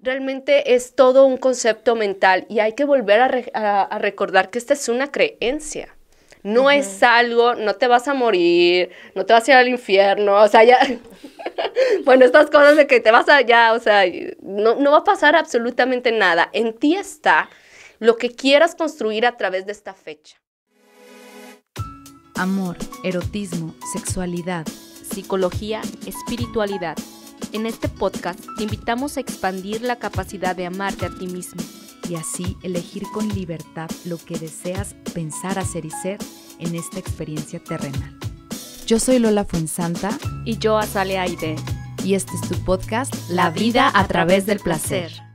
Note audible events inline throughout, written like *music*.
Realmente es todo un concepto mental y hay que volver a, recordar que esta es una creencia. No es algo, no te vas a morir, no te vas a ir al infierno, o sea, ya... *laughs* bueno, estas cosas de que te vas allá, o sea, no va a pasar absolutamente nada. En ti está lo que quieras construir a través de esta fecha amor, erotismo, sexualidad, psicología, espiritualidad. En este podcast te invitamos a expandir la capacidad de amarte a ti mismo y así elegir con libertad lo que deseas pensar, hacer y ser en esta experiencia terrenal. Yo soy Lola Fuensanta y yo Azalea Aide y este es tu podcast La vida a través del placer.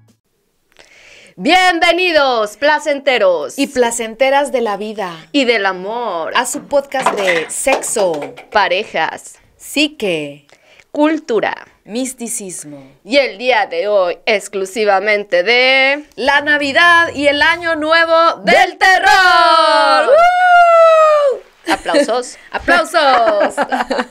Bienvenidos, placenteros. Y placenteras de la vida. Y del amor. A su podcast de sexo, parejas, psique, cultura, misticismo. Y el día de hoy exclusivamente de la Navidad y el Año Nuevo del, Terror. Aplausos. *laughs* Aplausos.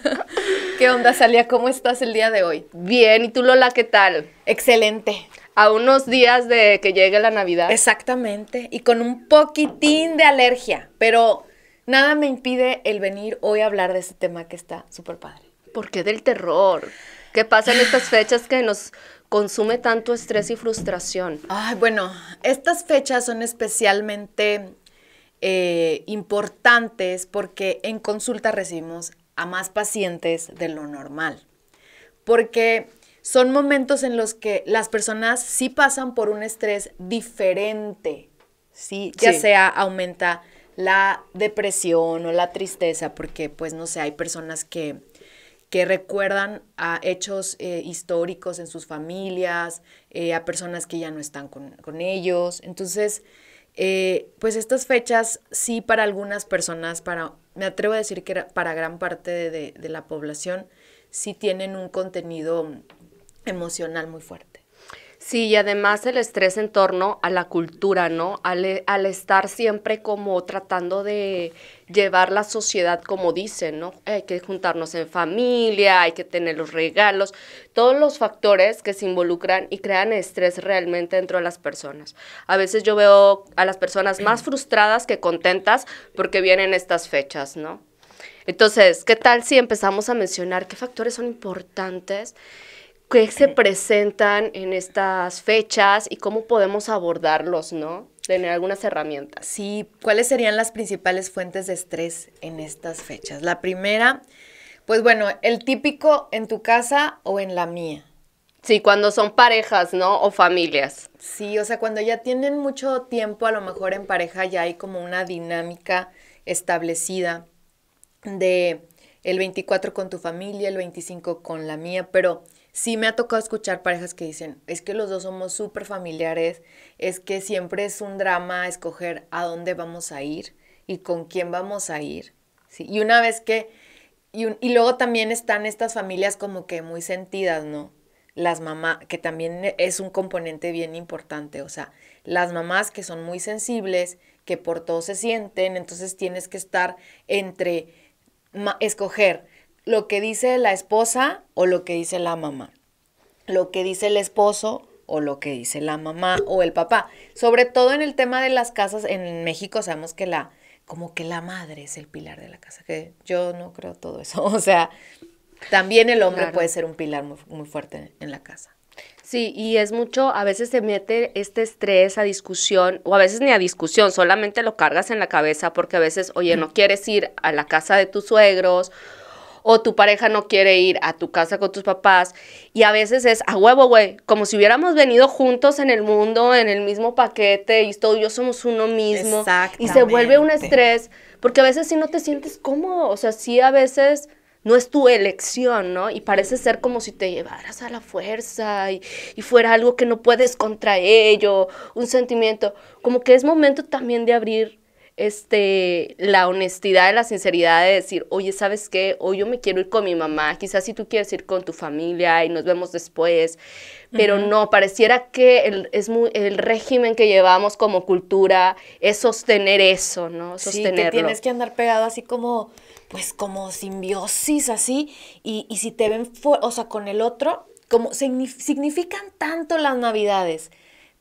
*laughs* ¿Qué onda, Salia? ¿Cómo estás el día de hoy? Bien, ¿y tú, Lola, qué tal? Excelente a unos días de que llegue la Navidad. Exactamente, y con un poquitín de alergia, pero nada me impide el venir hoy a hablar de este tema que está súper padre. Porque del terror? ¿Qué pasa en *gasps* estas fechas que nos consume tanto estrés y frustración? Ay, bueno, estas fechas son especialmente eh, importantes porque en consulta recibimos a más pacientes de lo normal. Porque son momentos en los que las personas sí pasan por un estrés diferente, ¿sí? Ya sea aumenta la depresión o la tristeza, porque pues no sé, hay personas que, que recuerdan a hechos eh, históricos en sus familias, eh, a personas que ya no están con, ellos. Entonces, eh, pues estas fechas sí para algunas personas, para, me atrevo a decir que para gran parte de la población, sí tienen un contenido emocional muy fuerte. Sí, y además el estrés en torno a la cultura, ¿no? Al, estar siempre como tratando de llevar la sociedad como dicen, ¿no? Hay que juntarnos en familia, hay que tener los regalos, todos los factores que se involucran y crean estrés realmente dentro de las personas. A veces yo veo a las personas más *clears throat* frustradas que contentas porque vienen estas fechas, ¿no? Entonces, ¿qué tal si empezamos a mencionar qué factores son importantes? ¿Qué se presentan en estas fechas y cómo podemos abordarlos, ¿no? Tener algunas herramientas. Sí, ¿cuáles serían las principales fuentes de estrés en estas fechas? La primera, pues bueno, el típico en tu casa o en la mía. Sí, cuando son parejas, ¿no? O familias. Sí, o sea, cuando ya tienen mucho tiempo, a lo mejor en pareja ya hay como una dinámica establecida de el 24 con tu familia, el 25 con la mía, pero sí me ha tocado escuchar parejas que dicen, es que los dos somos súper familiares, es que siempre es un drama escoger a dónde vamos a ir y con quién vamos a ir. ¿sí? Y una vez que, y, y luego también están estas familias como que muy sentidas, ¿no? Las mamás, que también es un componente bien importante, o sea, las mamás que son muy sensibles, que por todo se sienten, entonces tienes que estar entre escoger lo que dice la esposa o lo que dice la mamá, lo que dice el esposo o lo que dice la mamá o el papá. Sobre todo en el tema de las casas, en México sabemos que la, como que la madre es el pilar de la casa, que yo no creo todo eso. *laughs* O sea, también el hombre puede ser un pilar muy, muy fuerte en la casa. Sí, y es mucho, a veces se mete este estrés a discusión, o a veces ni a discusión, solamente lo cargas en la cabeza porque a veces, oye, no quieres ir a la casa de tus suegros, o tu pareja no quiere ir a tu casa con tus papás y a veces es a huevo, güey, como si hubiéramos venido juntos en el mundo, en el mismo paquete y todo, yo somos uno mismo y se vuelve un estrés porque a veces sí no te sientes cómodo, o sea, sí a veces no es tu elección, ¿no? Y parece ser como si te llevaras a la fuerza y, fuera algo que no puedes contra ello, un sentimiento, como que es momento también de abrir este, la honestidad, y la sinceridad de decir, oye, ¿sabes qué? Hoy yo me quiero ir con mi mamá, quizás si tú quieres ir con tu familia y nos vemos después, pero no, pareciera que el, es muy, el régimen que llevamos como cultura es sostener eso, ¿no? Sostenerlo. Sí, que tienes que andar pegado así como, pues como simbiosis, así, y, y si te ven, o sea, con el otro, como significan tanto las navidades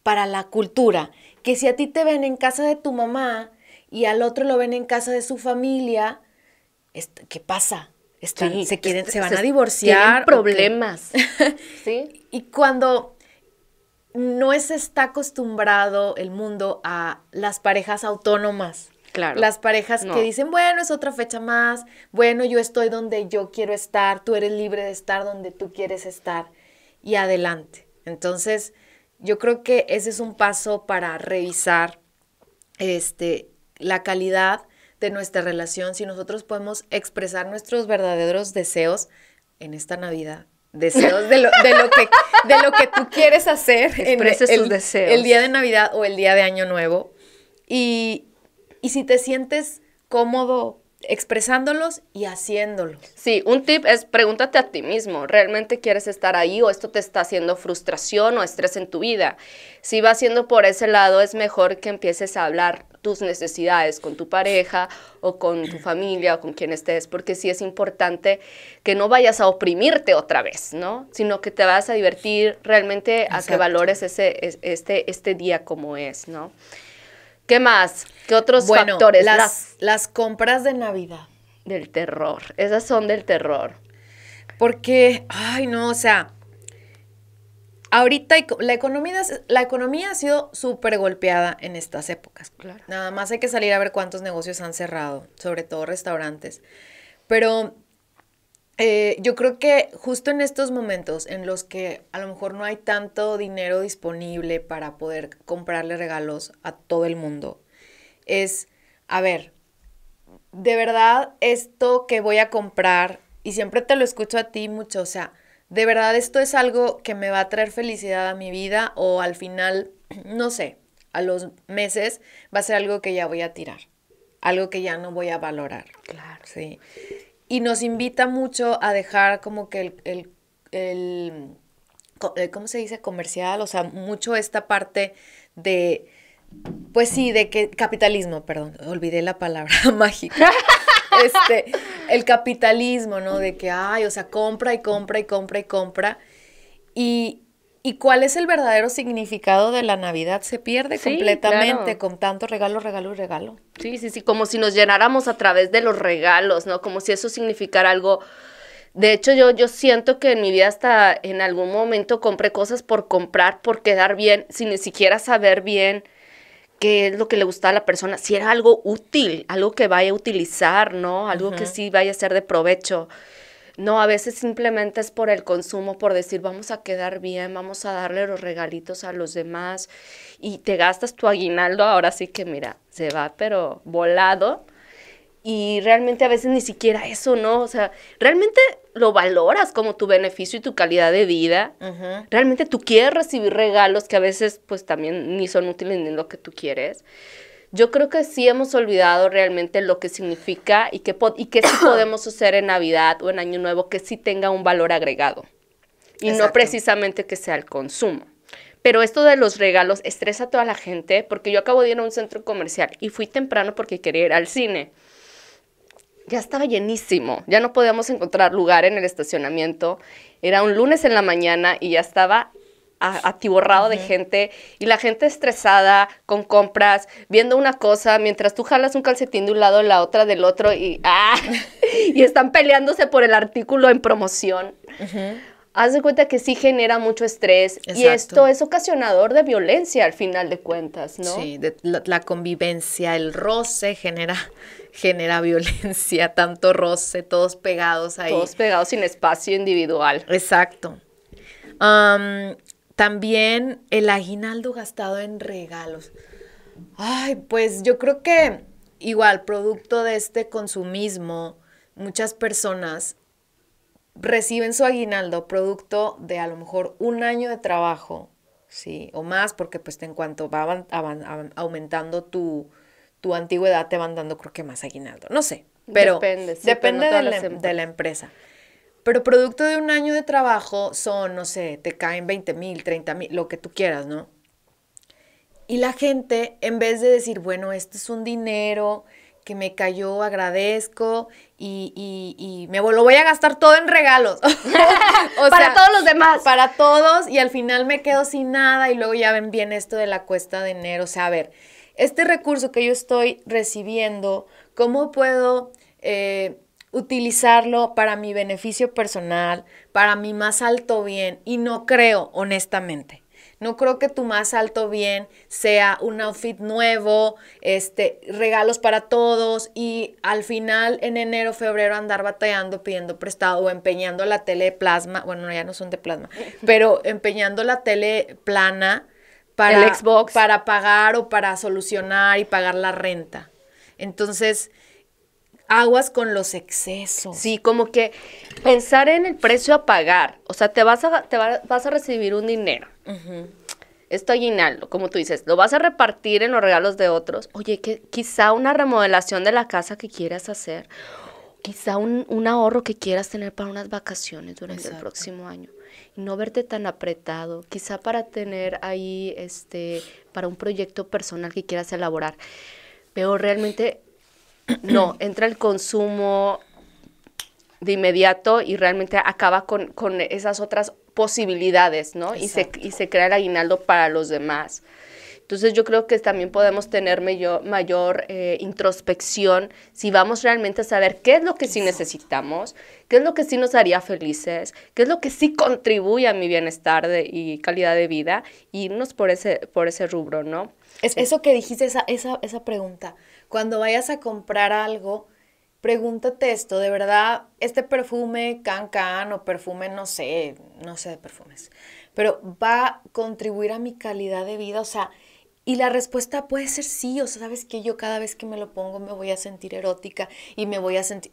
para la cultura, que si a ti te ven en casa de tu mamá, y al otro lo ven en casa de su familia, ¿qué pasa? se, quieren, se van a divorciar. problemas. *laughs* ¿Sí? Y cuando no está acostumbrado el mundo a las parejas autónomas. Claro. Las parejas que dicen, bueno, es otra fecha más, bueno, yo estoy donde yo quiero estar, tú eres libre de estar donde tú quieres estar y adelante. Entonces, yo creo que ese es un paso para revisar este, la calidad de nuestra relación, si nosotros podemos expresar nuestros verdaderos deseos en esta Navidad, deseos de lo, de lo, que, tú quieres hacer, exprese tus deseos. El día de Navidad o el día de Año Nuevo. Y, y si te sientes cómodo expresándolos y haciéndolos. Sí, un tip es pregúntate a ti mismo, ¿realmente quieres estar ahí o esto te está haciendo frustración o estrés en tu vida? Si va siendo por ese lado, es mejor que empieces a hablar tus necesidades con tu pareja o con tu familia o con quien estés, porque sí es importante que no vayas a oprimirte otra vez, ¿no? Sino que te vas a divertir realmente a que valores ese, este, este día como es, ¿no? ¿Qué más? ¿Qué otros factores? las compras de Navidad. Del terror. Esas son del terror. Porque, ay, no, o sea, ahorita la economía, la economía ha sido súper golpeada en estas épocas. Nada más hay que salir a ver cuántos negocios han cerrado, sobre todo restaurantes. Pero eh, yo creo que justo en estos momentos en los que a lo mejor no hay tanto dinero disponible para poder comprarle regalos a todo el mundo, es, a ver, de verdad esto que voy a comprar, y siempre te lo escucho a ti mucho, o sea, de verdad esto es algo que me va a traer felicidad a mi vida o al final, *clears throat* no sé, a los meses va a ser algo que ya voy a tirar, algo que ya no voy a valorar. Claro. Sí. Y nos invita mucho a dejar como que el, eh, ¿cómo se dice? Comercial, o sea, mucho esta parte de, pues sí, de que, capitalismo, perdón, olvidé la palabra *laughs* mágica este, el capitalismo, ¿no? De que, ay, o sea, compra y compra y compra y compra. Y, cuál es el verdadero significado de la Navidad. Se pierde completamente con tanto regalo, regalo y regalo. Sí, sí, sí, como si nos llenáramos a través de los regalos, ¿no? Como si eso significara algo. De hecho, yo, yo siento que en mi vida hasta en algún momento compré cosas por comprar, por quedar bien, sin ni siquiera saber bien qué es lo que le gusta a la persona, si era algo útil, algo que vaya a utilizar, ¿no? Algo que sí vaya a ser de provecho. No, a veces simplemente es por el consumo, por decir, vamos a quedar bien, vamos a darle los regalitos a los demás y te gastas tu aguinaldo, ahora sí que mira, se va, pero volado y realmente a veces ni siquiera eso, ¿no? O sea, realmente lo valoras como tu beneficio y tu calidad de vida. Realmente tú quieres recibir regalos que a veces pues también ni son útiles ni lo que tú quieres. Yo creo que sí hemos olvidado realmente lo que significa y qué y qué sí *coughs* podemos hacer en Navidad o en Año Nuevo que sí tenga un valor agregado. Y no precisamente que sea el consumo. Pero esto de los regalos estresa a toda la gente porque yo acabo de ir a un centro comercial y fui temprano porque quería ir al cine ya estaba llenísimo, ya no podíamos encontrar lugar en el estacionamiento. Era un lunes en la mañana y ya estaba atiborrado de gente y la gente estresada con compras, viendo una cosa mientras tú jalas un calcetín de un lado, la otra del otro y, ¡ah! *laughs* y están peleándose por el artículo en promoción haz de cuenta que sí genera mucho estrés y esto es ocasionador de violencia al final de cuentas, ¿no? Sí, la, convivencia, el roce genera, genera violencia, *laughs* tanto roce, todos pegados ahí. Todos pegados sin espacio individual. Exacto. también el aguinaldo gastado en regalos. Ay, pues yo creo que igual, producto de este consumismo, muchas personas reciben su aguinaldo producto de a lo mejor un año de trabajo, ¿sí? O más, porque pues en cuanto va aumentando tu, tu antigüedad, te van dando creo que más aguinaldo, no sé, pero depende, em-, de, la, de, la, empresa. Pero producto de un año de trabajo son, no sé, te caen 20 mil, 30 mil, lo que tú quieras, ¿no? Y la gente, en vez de decir, bueno, este es un dinero que me cayó, agradezco y, y, me lo voy a gastar todo en regalos. *laughs* *laughs* para todos los demás. Para todos y al final me quedo sin nada y luego ya ven bien esto de la cuesta de enero. O sea, a ver, este recurso que yo estoy recibiendo, ¿cómo puedo... Eh, utilizarlo para mi beneficio personal, para mi más alto bien, y no creo, honestamente. No creo que tu más alto bien sea un outfit nuevo, este, regalos para todos y al final en enero, febrero andar batallando, pidiendo prestado o empeñando la tele plasma. Bueno, ya no son de plasma, *laughs* pero empeñando la tele plana para, El Xbox. para pagar o para solucionar y pagar la renta. Entonces, aguas con los excesos. Sí, como que pensar en el precio a pagar. O sea, te vas a, te vas a recibir un dinero. Uh Esto aguinaldo, como tú dices, lo vas a repartir en los regalos de otros. Oye, que, quizá una remodelación de la casa que quieras hacer. Quizá un, ahorro que quieras tener para unas vacaciones durante el próximo año. Y no verte tan apretado. Quizá para tener ahí, este, para un proyecto personal que quieras elaborar. Pero realmente no, entra el consumo de inmediato y realmente acaba con, esas otras posibilidades, ¿no? Y se, crea el aguinaldo para los demás. Entonces yo creo que también podemos tener mayor, eh, introspección si vamos realmente a saber qué es lo que sí necesitamos, qué es lo que sí nos haría felices, qué es lo que sí contribuye a mi bienestar y calidad de vida, y irnos por ese, por ese rubro, ¿no? Es, eh. eso que dijiste, esa pregunta, cuando vayas a comprar algo, pregúntate esto, de verdad, este perfume Can Can o perfume, no sé, no sé de perfumes, pero va a contribuir a mi calidad de vida, o sea, y la respuesta puede ser sí, o sea, sabes que yo cada vez que me lo pongo me voy a sentir erótica y me voy a sentir...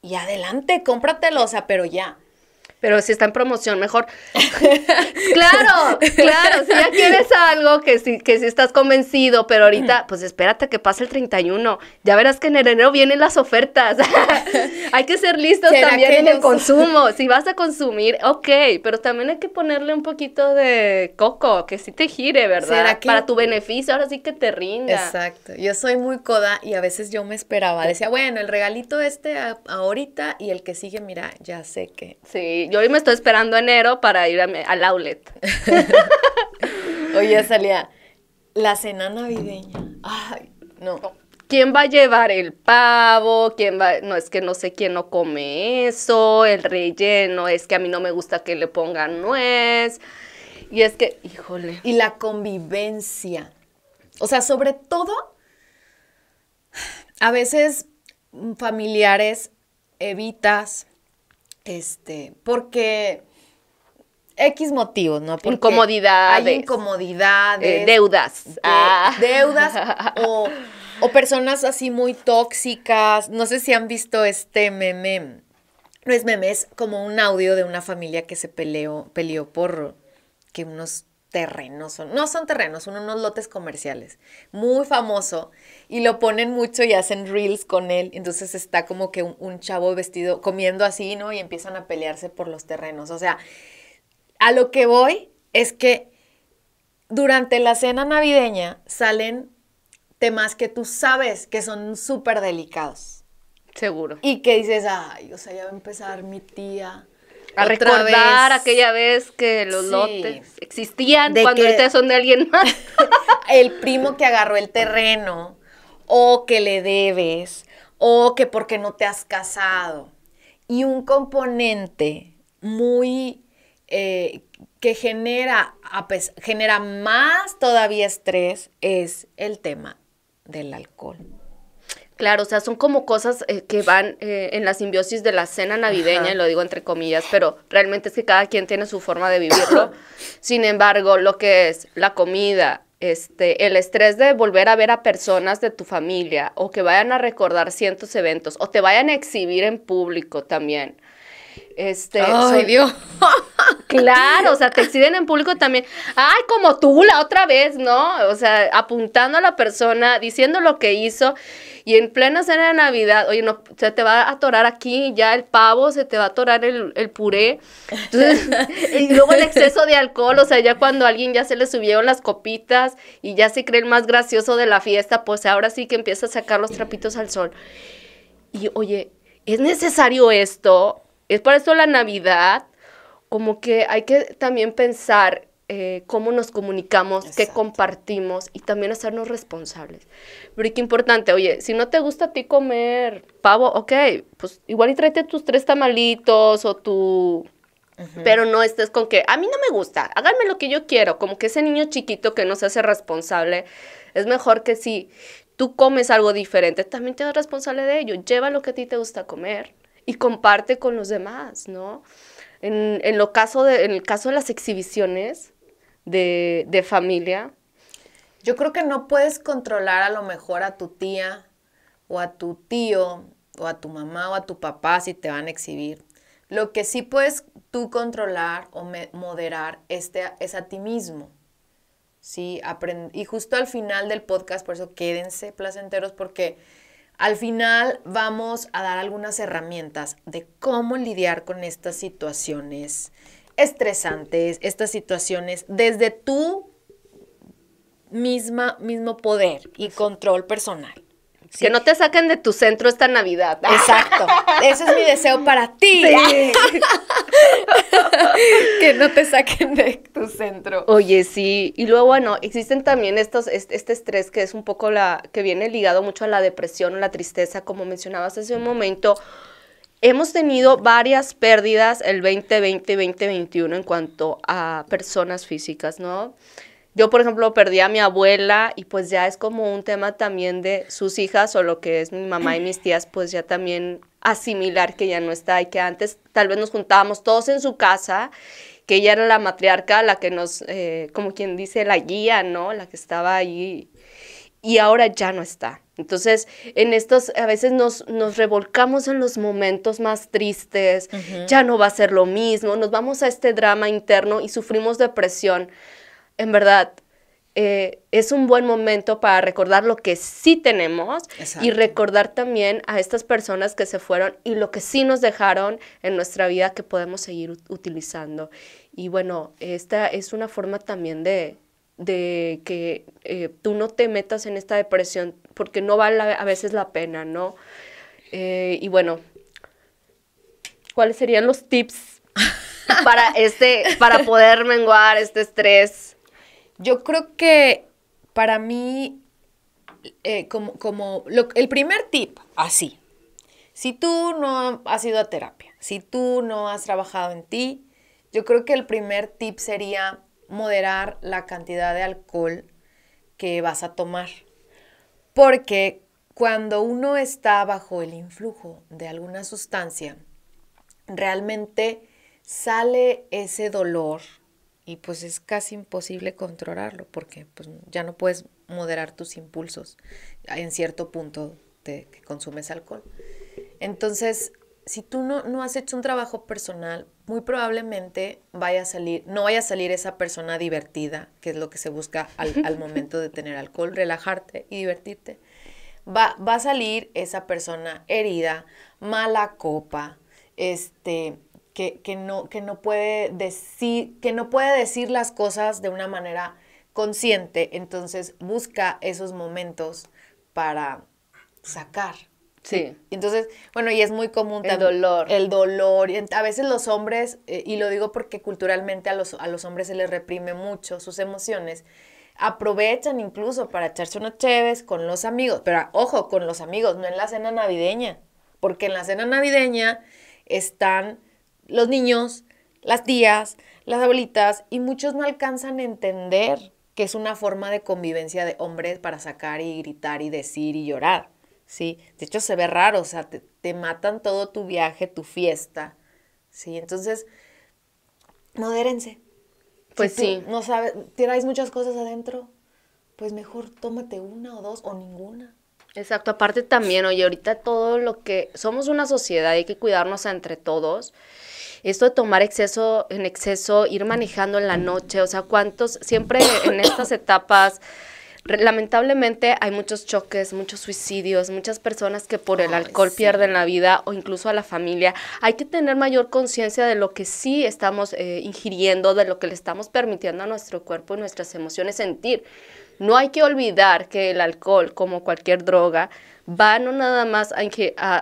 Y adelante, cómpratelo, o sea, pero ya pero si está en promoción, mejor. *laughs* claro, claro, si ya quieres *laughs* algo que si, que si estás convencido, pero ahorita, pues espérate que pase el 31, ya verás que en enero vienen las ofertas. *laughs* hay que ser listos también en el consumo, si vas a consumir, ok, pero también hay que ponerle un poquito de coco, que sí te gire, ¿verdad? Para tu beneficio, ahora sí que te rinda. Exacto, yo soy muy coda y a veces yo me esperaba, decía, bueno, el regalito este ahorita y el que sigue, mira, ya sé que... Sí, yo hoy me estoy esperando enero para ir al outlet. *laughs* Oye, Salía, la cena navideña. Ay, no. ¿Quién va a llevar el pavo? ¿Quién va? No, es que no sé quién no come eso, el relleno, es que a mí no me gusta que le pongan nuez. Y es que, híjole. Y la convivencia. O sea, sobre todo, a veces mm, familiares evitas este, porque X motivos, ¿no? Porque incomodidades. Hay incomodidades. Eh, deudas. Ah. Deudas *laughs* o, o, personas así muy tóxicas. No sé si han visto este meme. No es meme, es como un audio de una familia que se peleó, peleó por que unos terrenos, no son terrenos, son unos lotes comerciales, muy famoso, y lo ponen mucho y hacen reels con él, entonces está como que un, un chavo vestido comiendo así, ¿no? Y empiezan a pelearse por los terrenos, o sea, a lo que voy es que durante la cena navideña salen temas que tú sabes que son súper delicados. Seguro. Y que dices, ay, o sea, ya va a empezar mi tía a recordar aquella vez que los lotes existían de cuando ahorita son de alguien más. *laughs* el primo que agarró el terreno, o que le debes, o que porque no te has casado. Y un componente muy eh, que genera, genera más todavía estrés es el tema del alcohol. Claro, o sea, son como cosas eh, que van eh, en la simbiosis de la cena navideña, lo digo entre comillas, pero realmente es que cada quien tiene su forma de vivirlo. *coughs* Sin embargo, lo que es la comida, este, el estrés de volver a ver a personas de tu familia o que vayan a recordar ciertos eventos o te vayan a exhibir en público también. Este, ¡Ay, soy... Dios! *laughs* *laughs* claro, o sea, te exhiben en público también. ¡Ay, como tú la otra vez, ¿no? O sea, apuntando a la persona, diciendo lo que hizo. Y en plena cena de Navidad, oye, no, se te va a atorar aquí ya el pavo, se te va a atorar el, puré. *laughs* y luego el exceso de alcohol, o sea, ya cuando a alguien ya se le subieron las copitas y ya se cree el más gracioso de la fiesta, pues ahora sí que empieza a sacar los trapitos al sol. Y oye, ¿es necesario esto? Es por eso la Navidad, como que hay que también pensar eh, cómo nos comunicamos, qué compartimos y también hacernos responsables. Pero qué importante, oye, si no te gusta a ti comer pavo, ok, pues igual y tráete tus tres tamalitos o tu... Pero no estés con que a mí no me gusta, háganme lo que yo quiero, como que ese niño chiquito que no se hace responsable, es mejor que si tú comes algo diferente, también te hagas responsable de ello, lleva lo que a ti te gusta comer, y comparte con los demás, ¿no? En, lo caso de, el caso de las exhibiciones de, familia. Yo creo que no puedes controlar a lo mejor a tu tía o a tu tío o a tu mamá o a tu papá si te van a exhibir. Lo que sí puedes tú controlar o moderar este, es a ti mismo. ¿sí? y justo al final del podcast, por eso quédense placenteros porque al final vamos a dar algunas herramientas de cómo lidiar con estas situaciones estresantes, estas situaciones desde tu misma, mismo poder y control personal. Que no te saquen de tu centro esta Navidad. *laughs* Exacto. Ese es mi deseo para ti. *laughs* que no te saquen de tu centro. Oye, sí. Y luego, bueno, existen también estos, este estrés que es un poco la, que viene ligado mucho a la depresión o la tristeza, como mencionabas hace un momento. Hemos tenido varias pérdidas el 2020 2021 en cuanto a personas físicas, ¿no? Yo, por ejemplo, perdí a mi abuela y pues ya es como un tema también de sus hijas o lo que es mi mamá y mis tías, pues ya también asimilar que ya no está y que antes tal vez nos juntábamos todos en su casa, que ella era la matriarca, la que nos, eh, como quien dice, la guía, ¿no? La que estaba ahí y ahora ya no está. Entonces, en estos, a veces nos, nos revolcamos en los momentos más tristes, ya no va a ser lo mismo, nos vamos a este drama interno y sufrimos depresión en verdad, eh, es un buen momento para recordar lo que sí tenemos y recordar también a estas personas que se fueron y lo que sí nos dejaron en nuestra vida que podemos seguir utilizando. Y bueno, esta es una forma también de, que eh, tú no te metas en esta depresión porque no vale a veces la pena, ¿no? Eh, y bueno, ¿cuáles serían los tips *laughs* para, este, para poder menguar este estrés? Yo creo que para mí, eh, como, como el primer tip, así, si tú no has ido a terapia, si tú no has trabajado en ti, yo creo que el primer tip sería moderar la cantidad de alcohol que vas a tomar. Porque cuando uno está bajo el influjo de alguna sustancia, realmente sale ese dolor, y pues es casi imposible controlarlo porque pues ya no puedes moderar tus impulsos en cierto punto que consumes alcohol. Entonces, si tú no, has hecho un trabajo personal, muy probablemente vaya a salir, no vaya a salir esa persona divertida, que es lo que se busca al, *laughs* momento de tener alcohol, relajarte y divertirte. Va, va a salir esa persona herida, mala copa, este, que, no, que, no puede decir, que no puede decir las cosas de una manera consciente, entonces busca esos momentos para sacar. Sí. Entonces, bueno, y es muy común el dolor. El dolor. a veces los hombres, eh, y lo digo porque culturalmente a los, a los hombres se les reprime mucho sus emociones, aprovechan incluso para echarse unos chéves con los amigos. Pero ojo, con los amigos, no en la cena navideña. Porque en la cena navideña están los niños, las tías, las abuelitas, y muchos no alcanzan a entender que es una forma de convivencia de hombres para sacar y gritar y decir y llorar, ¿sí? De hecho, se ve raro, o sea, te, matan todo tu viaje, tu fiesta, ¿sí? Entonces, modérense. Pues si sí. No sabes, tiráis muchas cosas adentro, pues mejor tómate una o dos o ninguna. Exacto, aparte también, oye, ahorita todo lo que somos una sociedad, hay que cuidarnos entre todos esto de tomar exceso en exceso, ir manejando en la noche, o sea, cuántos, siempre en estas etapas lamentablemente hay muchos choques, muchos suicidios, muchas personas que por el alcohol pierden la vida o incluso a la familia. Hay que tener mayor conciencia de lo que sí estamos eh, ingiriendo, de lo que le estamos permitiendo a nuestro cuerpo y nuestras emociones sentir. No hay que olvidar que el alcohol, como cualquier droga, va no nada más a,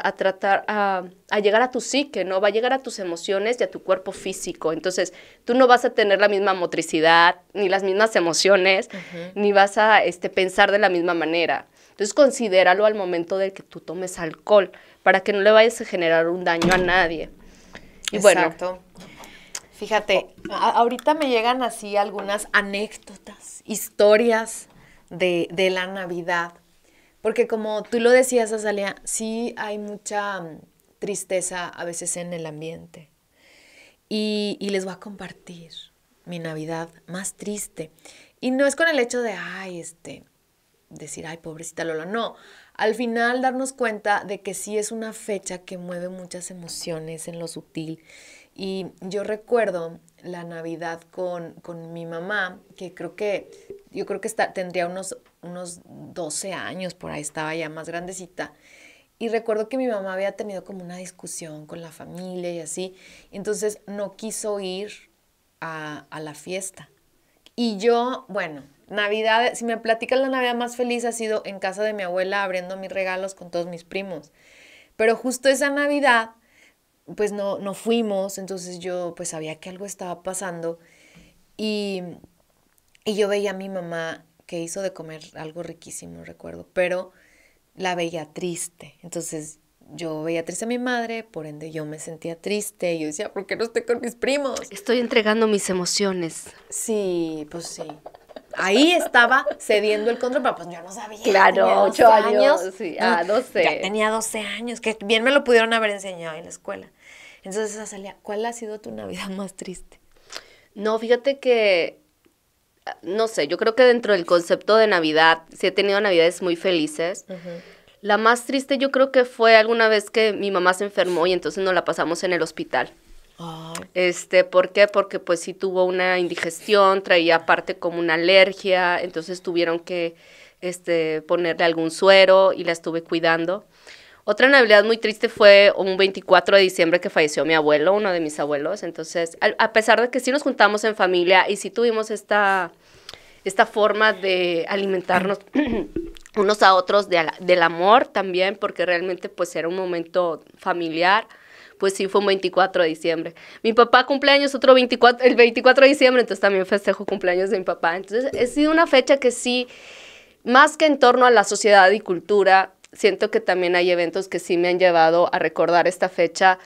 a, tratar, a, llegar a tu psique, ¿no? Va a llegar a tus emociones y a tu cuerpo físico. Entonces, tú no vas a tener la misma motricidad, ni las mismas emociones, ni vas a este, pensar de la misma manera. Entonces, considéralo al momento de que tú tomes alcohol, para que no le vayas a generar un daño a nadie. Y Exacto. bueno. Fíjate, ahorita me llegan así algunas anécdotas, historias de la Navidad. Porque como tú lo decías, Azalea, sí hay mucha mm, tristeza a veces en el ambiente. Y, les voy a compartir mi Navidad más triste. Y no es con el hecho de, ay, este, decir, ay, pobrecita Lola. No, al final darnos cuenta de que sí es una fecha que mueve muchas emociones en lo sutil. Y yo recuerdo la Navidad con, con mi mamá, que creo que yo creo que está, tendría unos, unos 12 años, por ahí estaba ya más grandecita. Y recuerdo que mi mamá había tenido como una discusión con la familia y así. Entonces no quiso ir a, la fiesta. Y yo, bueno, Navidad, si me platicas la Navidad más feliz ha sido en casa de mi abuela abriendo mis regalos con todos mis primos. Pero justo esa Navidad, pues no, no fuimos, entonces yo pues sabía que algo estaba pasando. Y y yo veía a mi mamá que hizo de comer algo riquísimo, recuerdo, pero la veía triste. Entonces yo veía triste a mi madre, por ende yo me sentía triste. Yo decía, ¿por qué no estoy con mis primos? Estoy entregando mis emociones. Sí, pues sí. Ahí estaba cediendo el control, pero pues yo no sabía. Claro, ocho años. Sí, ah, 12. Ya tenía 12 años, que bien me lo pudieron haber enseñado en la escuela. Entonces, Azalea, ¿cuál ha sido tu Navidad *laughs* más triste? No, fíjate que no sé, yo creo que dentro del concepto de Navidad, sí he tenido Navidades muy felices. La más triste yo creo que fue alguna vez que mi mamá se enfermó y entonces nos la pasamos en el hospital. Ah. Este, ¿por qué? Porque pues sí tuvo una indigestión, traía aparte como una alergia, entonces tuvieron que este, ponerle algún suero y la estuve cuidando. Otra Navidad muy triste fue un 24 de diciembre que falleció mi abuelo, uno de mis abuelos. Entonces, a pesar de que sí nos juntamos en familia y sí tuvimos esta, esta forma de alimentarnos *clears throat* unos a otros de, del amor también, porque realmente pues era un momento familiar pues sí, fue un 24 de diciembre. Mi papá cumpleaños otro 24, el 24 de diciembre, entonces también festejo cumpleaños de mi papá. Entonces, ha sido una fecha que sí, más que en torno a la sociedad y cultura, siento que también hay eventos que sí me han llevado a recordar esta fecha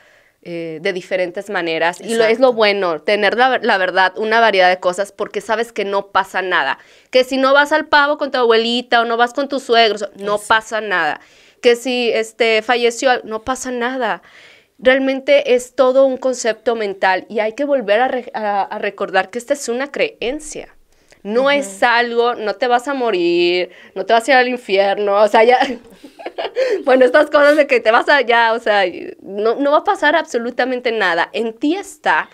eh, de diferentes maneras. Y lo, es lo bueno, tener la, verdad, una variedad de cosas, porque sabes que no pasa nada. Que si no vas al pavo con tu abuelita o no vas con tus suegros, no pasa nada. Que si este, falleció, no pasa nada. Realmente es todo un concepto mental y hay que volver a recordar que esta es una creencia. No es algo, no te vas a morir, no te vas a ir al infierno, o sea, ya, *laughs* bueno, estas cosas de que te vas allá, o sea, no, va a pasar absolutamente nada. En ti está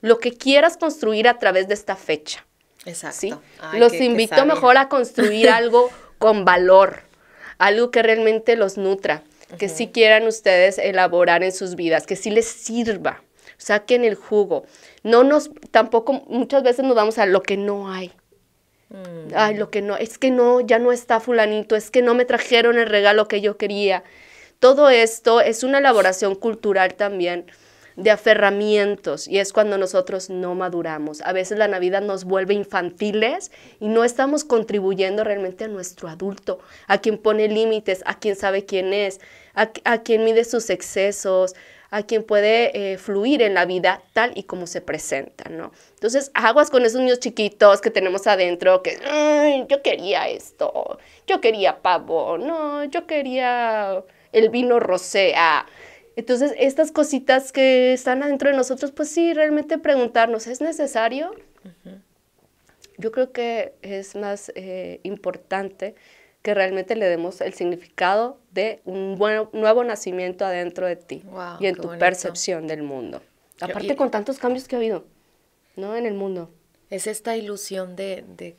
lo que quieras construir a través de esta fecha. Exacto. los invito mejor a construir *laughs* algo con valor, algo que realmente los nutra, que si sí quieran ustedes elaborar en sus vidas, que sí les sirva, saquen el jugo. No nos, tampoco muchas veces nos vamos a lo que no hay. Mm. Ay, lo que no, es que no, ya no está fulanito, es que no me trajeron el regalo que yo quería. Todo esto es una elaboración cultural también de aferramientos y es cuando nosotros no maduramos. A veces la Navidad nos vuelve infantiles y no estamos contribuyendo realmente a nuestro adulto, a quien pone límites, a quien sabe quién es, a quien mide sus excesos, a quien puede eh, fluir en la vida tal y como se presenta, ¿no? Entonces, aguas con esos niños chiquitos que tenemos adentro, que yo quería esto, yo quería pavo, no, yo quería el vino rosé, ah". Entonces, estas cositas que están adentro de nosotros, pues sí, realmente preguntarnos, ¿es necesario? Yo creo que es más eh, importante que realmente le demos el significado de un nuevo nacimiento adentro de ti y en tu percepción del mundo. Aparte con tantos cambios que ha habido, ¿no? En el mundo. Es esta ilusión de,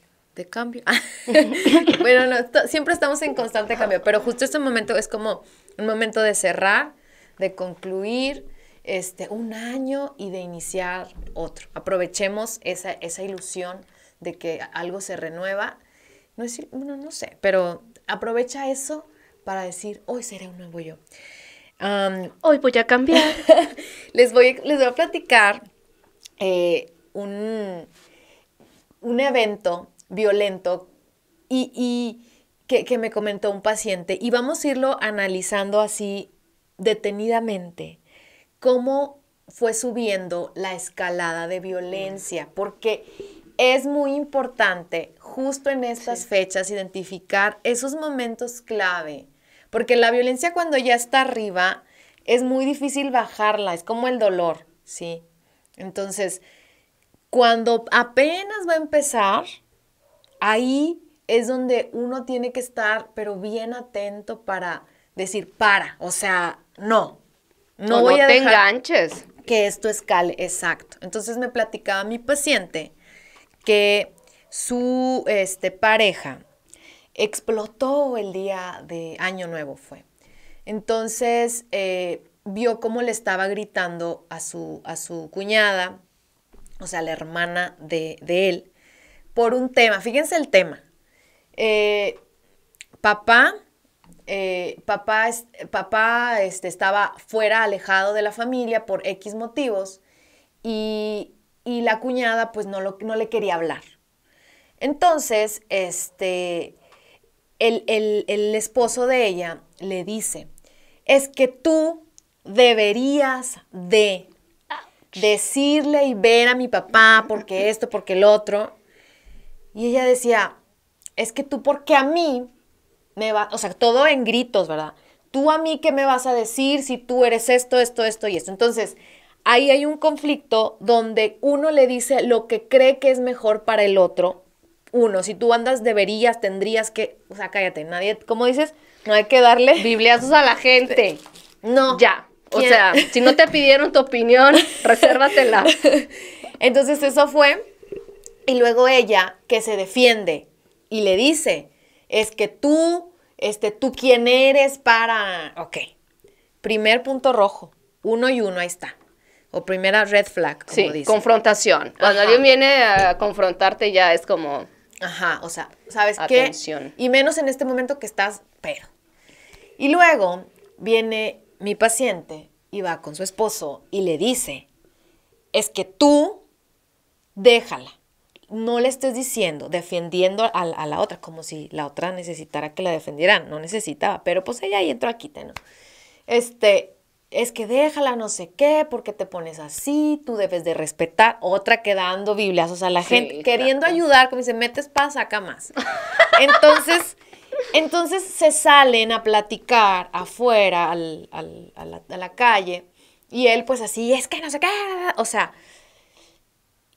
cambio. *laughs* *laughs* bueno, siempre estamos en constante cambio, pero justo este momento es como un momento de cerrar, de concluir, este, un año y de iniciar otro. Aprovechemos esa, esa ilusión de que algo se renueva no no sé, pero aprovecha eso para decir, hoy seré un nuevo yo. hoy voy a cambiar. *laughs* les, voy, les voy a platicar eh, un, un, evento violento y, que, que, me comentó un paciente y vamos a irlo analizando así detenidamente cómo fue subiendo la escalada de violencia, porque es muy importante justo en estas fechas identificar esos momentos clave, porque la violencia cuando ya está arriba es muy difícil bajarla, es como el dolor, ¿sí? Entonces, cuando apenas va a empezar, ahí es donde uno tiene que estar, pero bien atento para decir, para, o sea, no, no, voy a te enganches. Que esto escale, exacto. Entonces me platicaba mi paciente que su este, pareja explotó el día de Año Nuevo fue. Entonces eh, vio cómo le estaba gritando a su, a su cuñada, o sea, la hermana de, de él, por un tema. Fíjense el tema. Eh, papá, eh, papá, papá este, estaba fuera, alejado de la familia por X motivos y y la cuñada pues no, lo, no le quería hablar. Entonces, este, el, el, el esposo de ella le dice, es que tú deberías de decirle y ver a mi papá porque esto, porque el otro. Y ella decía, es que tú porque a mí me va, o sea, todo en gritos, ¿verdad? Tú a mí qué me vas a decir si tú eres esto, esto, esto y esto. Entonces, ahí hay un conflicto donde uno le dice lo que cree que es mejor para el otro. Uno, si tú andas, deberías, tendrías que. O sea, cállate, nadie. ¿Cómo dices? No hay que darle. Bibliazos a la gente. No. Ya. O sea, si no te pidieron tu opinión, *laughs* resérvatela. Entonces, eso fue. Y luego ella, que se defiende y le dice: Es que tú, este, tú quién eres para. Ok. Primer punto rojo. Uno y uno, ahí está o primera red flag, como sí, confrontación. Cuando alguien viene a confrontarte ya es como... Ajá, o sea, ¿sabes atención. Y menos en este momento que estás, pero. Y luego viene mi paciente y va con su esposo y le dice, es que tú déjala. No le estés diciendo, defendiendo a, la otra, como si la otra necesitara que la defendieran. No necesitaba, pero pues ella ahí entró aquí, ¿no? Este, es que déjala, no sé qué, porque te pones así, tú debes de respetar. Otra quedando O sea, la gente, queriendo ayudar, como dice, metes paz, saca más. Entonces, *laughs* entonces se salen a platicar afuera, a, la, calle, y él pues así, es que no sé qué, o sea,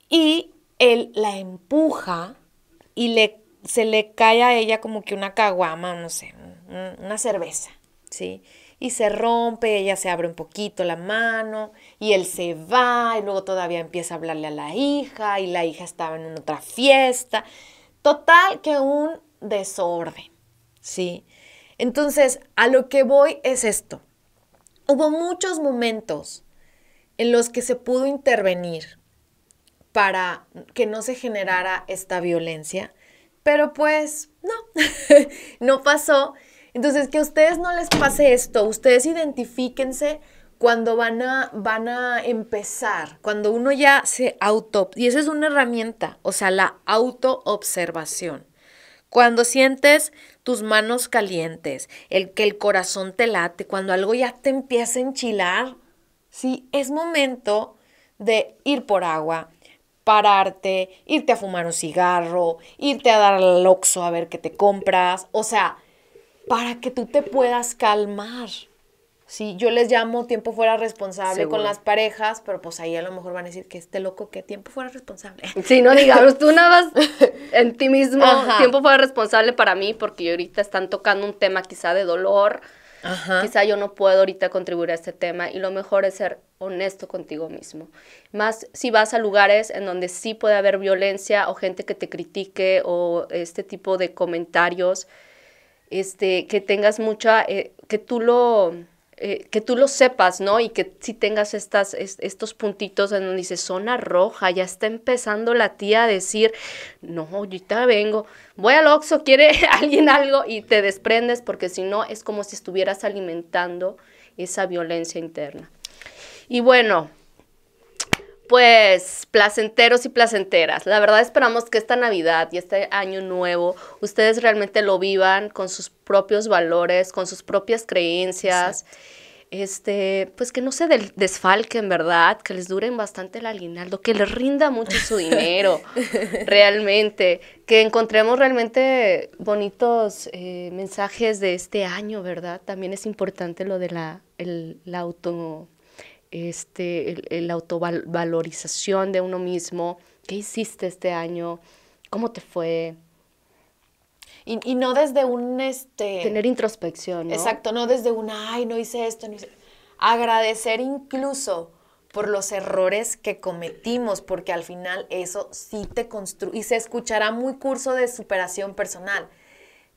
y él la empuja y le, se le cae a ella como que una caguama, no sé, una cerveza, ¿sí? sí y se rompe, ella se abre un poquito la mano y él se va y luego todavía empieza a hablarle a la hija y la hija estaba en otra fiesta. Total que un desorden, ¿sí? Entonces, a lo que voy es esto. Hubo muchos momentos en los que se pudo intervenir para que no se generara esta violencia, pero pues no, *laughs* no pasó entonces, que a ustedes no les pase esto, ustedes identifíquense cuando van a, van a empezar, cuando uno ya se auto... Y esa es una herramienta, o sea, la autoobservación. Cuando sientes tus manos calientes, el que el corazón te late, cuando algo ya te empieza a enchilar, sí, es momento de ir por agua, pararte, irte a fumar un cigarro, irte a dar al oxo a ver qué te compras, o sea, para que tú te puedas calmar. Sí, yo les llamo tiempo fuera responsable con las parejas, pero pues ahí a lo mejor van a decir que este loco que tiempo fuera responsable. *laughs* Sí, no digamos, tú nada vas *laughs* en ti mismo, tiempo fuera responsable para mí, porque ahorita están tocando un tema quizá de dolor, Ajá. quizá yo no puedo ahorita contribuir a este tema y lo mejor es ser honesto contigo mismo. Más si vas a lugares en donde sí puede haber violencia o gente que te critique o este tipo de comentarios, este, que tengas mucha, eh, que tú lo... Eh, que tú lo sepas, ¿no? Y que si tengas estas, estos puntitos en donde dice zona roja, ya está empezando la tía a decir, no, ahorita vengo, voy al Oxxo, quiere *laughs* alguien algo y te desprendes porque si no es como si estuvieras alimentando esa violencia interna. Y bueno, pues placenteros y placenteras. La verdad esperamos que esta Navidad y este año nuevo ustedes realmente lo vivan con sus propios valores, con sus propias creencias. este, pues que no se desfalquen, ¿verdad? Que les duren bastante el aguinaldo, que les rinda mucho su dinero, *laughs* realmente, que encontremos realmente bonitos eh, mensajes de este año, ¿verdad? También es importante lo de la, la auto este, la autovalorización de uno mismo, qué hiciste este año, cómo te fue. Y, y no desde un... Este, Tener introspección. ¿no? Exacto, no desde un, ay, no hice esto, no Agradecer incluso por los errores que cometimos, porque al final eso sí te construye y se escuchará muy curso de superación personal.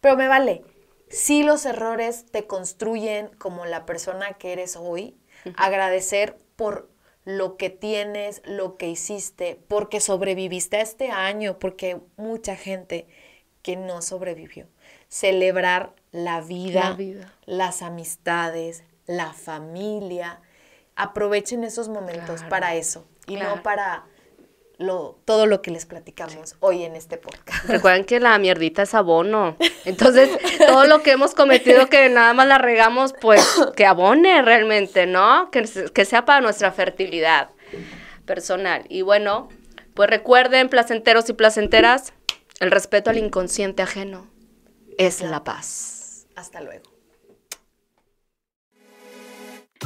Pero me vale, si los errores te construyen como la persona que eres hoy, Agradecer por lo que tienes, lo que hiciste, porque sobreviviste este año, porque mucha gente que no sobrevivió. Celebrar la vida, las amistades, la familia. Aprovechen esos momentos para eso y no para todo lo que les platicamos hoy en este podcast. *laughs* Recuerden que la mierdita es abono. *laughs* Entonces, todo lo que hemos cometido que nada más la regamos, pues *coughs* que abone realmente, ¿no? Que, que sea para nuestra fertilidad personal. Y bueno, pues recuerden, placenteros y placenteras, el respeto al inconsciente ajeno es la paz. Hasta luego.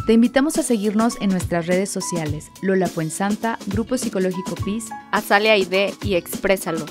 Te invitamos a seguirnos en nuestras redes sociales, Lola Puensanta, Grupo Psicológico PIS, Azalea ID y Exprésalo.